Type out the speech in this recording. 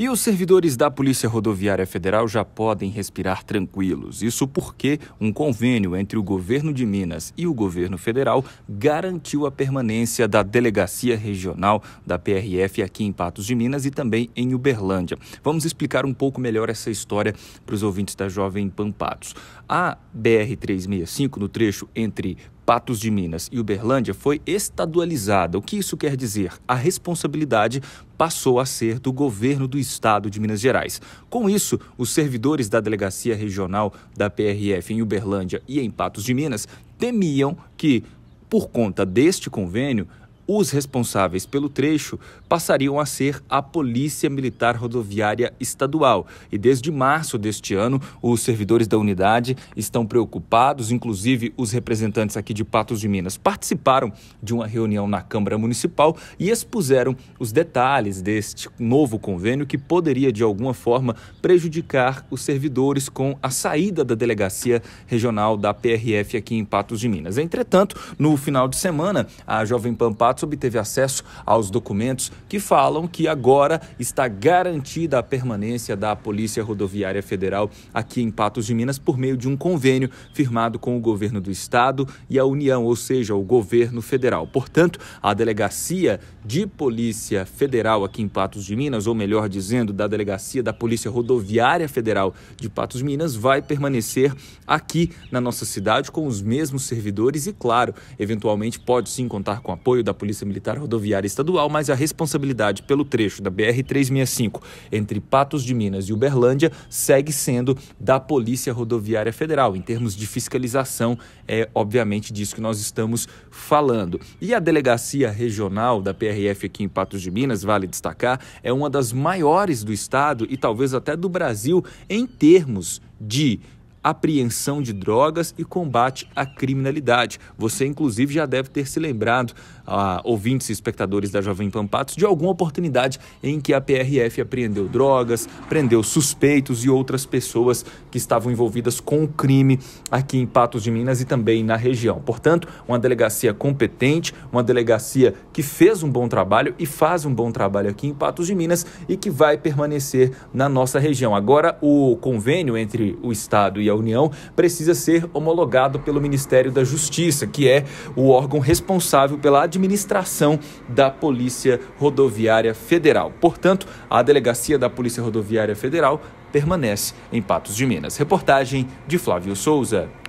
E os servidores da Polícia Rodoviária Federal já podem respirar tranquilos. Isso porque um convênio entre o governo de Minas e o governo federal garantiu a permanência da delegacia regional da PRF aqui em Patos de Minas e também em Uberlândia. Vamos explicar um pouco melhor essa história para os ouvintes da Jovem Pampatos. A BR 365 no trecho entre Patos de Minas e Uberlândia foi estadualizada. O que isso quer dizer? A responsabilidade passou a ser do governo do estado de Minas Gerais. Com isso, os servidores da delegacia regional da PRF em Uberlândia e em Patos de Minas temiam que, por conta deste convênio, os responsáveis pelo trecho passariam a ser a Polícia Militar Rodoviária Estadual. E desde março deste ano, os servidores da unidade estão preocupados, inclusive os representantes aqui de Patos de Minas participaram de uma reunião na Câmara Municipal e expuseram os detalhes deste novo convênio que poderia, de alguma forma, prejudicar os servidores com a saída da delegacia regional da PRF aqui em Patos de Minas. Entretanto, no final de semana, a Jovem Pan Patos obteve acesso aos documentos que falam que agora está garantida a permanência da Polícia Rodoviária Federal aqui em Patos de Minas por meio de um convênio firmado com o governo do estado e a União, ou seja, o governo federal. Portanto, a delegacia de Polícia Federal aqui em Patos de Minas, ou melhor dizendo, da delegacia da Polícia Rodoviária Federal de Patos de Minas, vai permanecer aqui na nossa cidade com os mesmos servidores e, claro, eventualmente pode sim contar com apoio da Polícia Polícia Militar Rodoviária Estadual, mas a responsabilidade pelo trecho da BR-365 entre Patos de Minas e Uberlândia segue sendo da Polícia Rodoviária Federal. Em termos de fiscalização, é obviamente disso que nós estamos falando. E a delegacia regional da PRF aqui em Patos de Minas, vale destacar, é uma das maiores do estado e talvez até do Brasil em termos de apreensão de drogas e combate à criminalidade. Você, inclusive, já deve ter se lembrado, ah, ouvintes e espectadores da Jovem Pan Patos, de alguma oportunidade em que a PRF apreendeu drogas, prendeu suspeitos e outras pessoas que estavam envolvidas com o crime aqui em Patos de Minas e também na região. Portanto, uma delegacia competente, uma delegacia que fez um bom trabalho e faz um bom trabalho aqui em Patos de Minas e que vai permanecer na nossa região. Agora, o convênio entre o Estado e a União, precisa ser homologado pelo Ministério da Justiça, que é o órgão responsável pela administração da Polícia Rodoviária Federal. Portanto, a delegacia da Polícia Rodoviária Federal permanece em Patos de Minas. Reportagem de Flávio Souza.